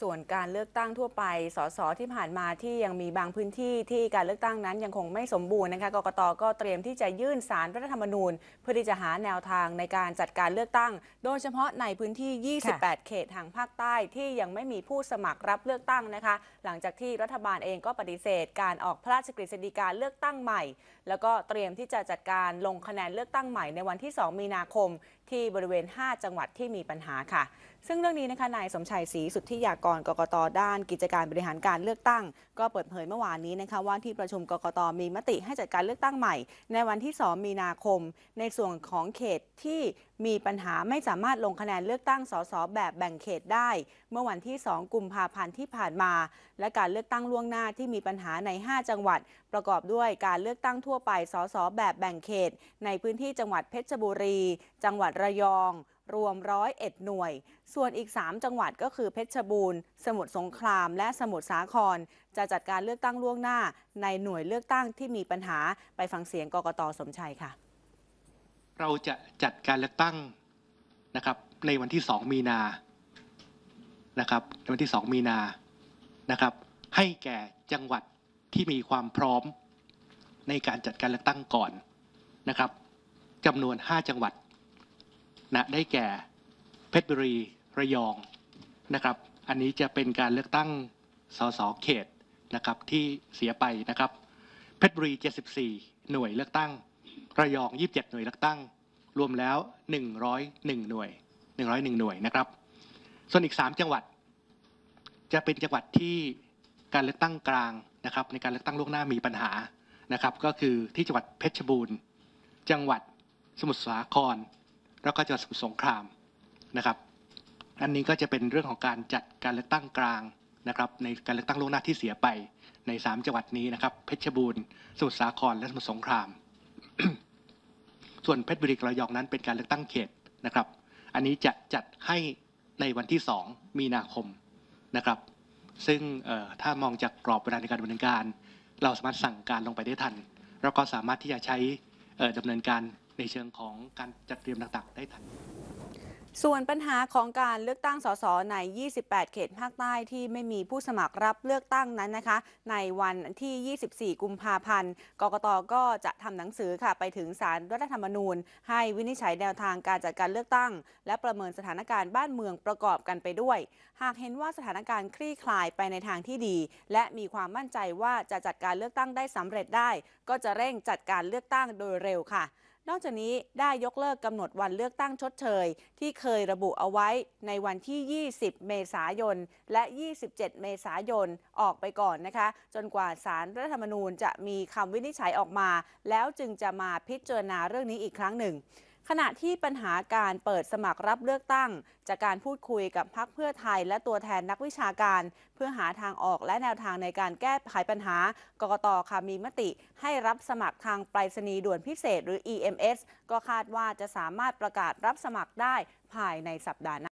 ส่วนการเลือกตั้งทั่วไป สสที่ผ่านมาที่ยังมีบางพื้นที่ที่การเลือกตั้งนั้นยังคงไม่สมบูรณ์นะคะ กกตก็เตรียมที่จะยื่นสารรัฐธรรมนูญเพื่อที่จะหาแนวทางในการจัดการเลือกตั้ง โดยเฉพาะในพื้นที่ 28 เขตทางภาคใต้ที่ยังไม่มีผู้สมัครรับเลือกตั้งนะคะ หลังจากที่รัฐบาลเองก็ปฏิเสธการออกพระราชกฤษฎีกาเลือกตั้งใหม่ แล้วก็เตรียมที่จะจัดการลงคะแนนเลือกตั้งใหม่ในวันที่ 2 มีนาคมที่บริเวณ 5 จังหวัดที่มีปัญหาค่ะ ซึ่งเรื่องนี้นะคะ นายสมชัยศรีสุทธิยากร กกต ด้านกิจการบริหารการเลือกตั้ง ก็เปิดเผยเมื่อวานนี้นะคะว่าที่ประชุมกกต มีมติให้จัดการเลือกตั้งใหม่ ในวันที่ 2 มีนาคมในส่วนของเขตที่มีปัญหาไม่สามารถลงคะแนนเลือกตั้งสสแบบแบ่งเขตได้ เมื่อวันที่ 2กุมภาพันธ์ที่ผ่านมา และการเลือกตั้งล่วงหน้าที่มีปัญหาใน 5 จังหวัด ประกอบด้วยการเลือกตั้งทั่วไปสสแบบแบ่งเขต ในพื้นที่จังหวัดเพชรบุรี จังหวัดระยองรวมร้อยเอ็ดหน่วย ส่วนอีก 3 จังหวัดก็คือเพชรบูรณ์ สมุทรสงคราม และสมุทรสาคร จะจัดการเลือกตั้งล่วงหน้า ในหน่วยเลือกตั้งที่มีปัญหาไปฟังเสียงกกตสมชัยค่ะเราจะจัดการเลือกตั้งนะครับในวันที่สองมีนานะครับในวันที่สองมีนานะครับให้แก่จังหวัดที่มีความพร้อมในการจัดการเลือกตั้งก่อนนะครับจำนวน 5 จังหวัดนะได้แก่เพชรบุรีระยองนะครับอันนี้จะเป็นการเลือกตั้งสสเขตนะครับที่เสียไปนะครับเพชรบุรี 74 หน่วยเลือกตั้งระยอง 27 หน่วยเลือกตั้ง รวมแล้ว 101 หน่วย 101 หน่วย นะครับ ส่วนอีก 3 จังหวัด จะเป็นจังหวัดที่การเลือกตั้งกลาง นะครับ ในการเลือกตั้งล่วงหน้า มีปัญหา นะครับ ก็คือ ที่จังหวัดเพชรบูรณ์ จังหวัดสมุทรสาคร แล้วก็จังหวัดสมุทรสงคราม นะครับ อันนี้ก็จะเป็นเรื่องของการจัดการเลือกตั้งกลาง นะครับ ในการเลือกตั้งล่วงหน้าที่เสียไป ใน 3 จังหวัดนี้ นะครับ เพชรบูรณ์ สมุทรสาคร และสมุทรสงครามส่วนเพชรบุรีกระยองนั้นเป็นการเลือกตั้งเขตนะครับ อันนี้จะจัดให้ในวันที่ 2 มีนาคมนะครับซึ่งถ้ามองจากกรอบเวลาในการดำเนินการ เราสามารถสั่งการลงไปได้ทัน แล้วก็สามารถที่จะใช้ดำเนินการในเชิงของการจัดเตรียมต่างๆได้ทันส่วนปัญหาของการเลือกตั้งสส ใน 28 เขตภาคใต้ที่ไม่มีผู้สมัครรับเลือกตั้งนั้นนะคะ ในวันที่ 24 กุมภาพันธ์ กกต ก็จะทำหนังสือค่ะไปถึงสารรัฐธรรมนูญ ให้วินิจฉัยแนวทางการจัดการเลือกตั้ง และประเมินสถานการณ์บ้านเมืองประกอบกันไปด้วย หากเห็นว่าสถานการณ์คลี่คลายไปในทางที่ดี และมีความมั่นใจว่าจะจัดการเลือกตั้งได้สำเร็จได้ ก็จะเร่งจัดการเลือกตั้งโดยเร็วค่ะนอกจากนี้ได้ยกเลิกกำหนดวันเลือกตั้งชดเชย ที่เคยระบุเอาไว้ในวันที่ 20 เมษายน และ 27 เมษายนออกไปก่อนนะคะ จนกว่าสารรัฐธรรมนูญจะมีคำวินิจฉัยออกมา แล้วจึงจะมาพิจารณาเรื่องนี้อีกครั้งหนึ่งขณะที่ปัญหาการเปิดสมัครรับเลือกตั้ง จากการพูดคุยกับพักเพื่อไทยและตัวแทนนักวิชาการ เพื่อหาทางออกและแนวทางในการแก้ไขปัญหา กกตค่ะมีมติ ให้รับสมัครทางไปรษณีย์ด่วนพิเศษหรือ EMS ก็คาดว่าจะสามารถประกาศรับสมัครได้ภายในสัปดาห์หน้า